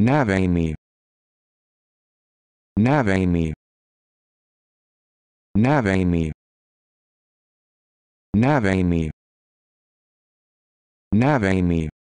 Navami. Navami. Navami. Navami. Navami.